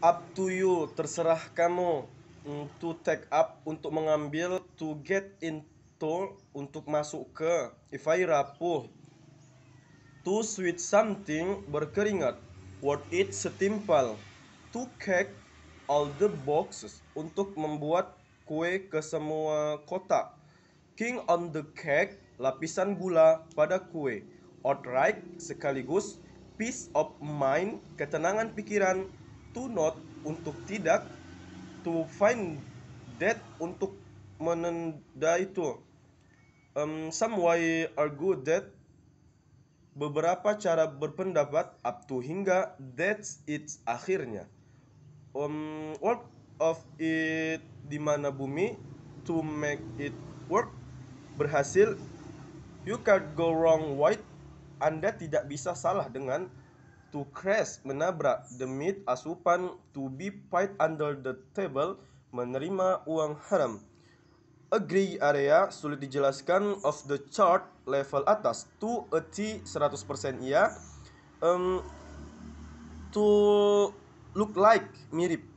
up to you terserah kamu to take up untuk mengambil to get into untuk masuk ke if I rapuh to sweet something berkeringat what it setimpal to cake all the boxes untuk membuat kue ke semua kotak king on the cake lapisan gula pada kue outright sekaligus peace of mind ketenangan pikiran to not untuk tidak to find that untuk menenda itu um, some way argue that beberapa cara berpendapat up to hingga that's its akhirnya um, work of it di mana bumi to make it work berhasil you can't go wrong white anda tidak bisa salah dengan to crash menabrak the demit asupan to be paid under the table menerima uang haram a gray area sulit dijelaskan of the chart level atas to a T 100% iya um, to look like mirip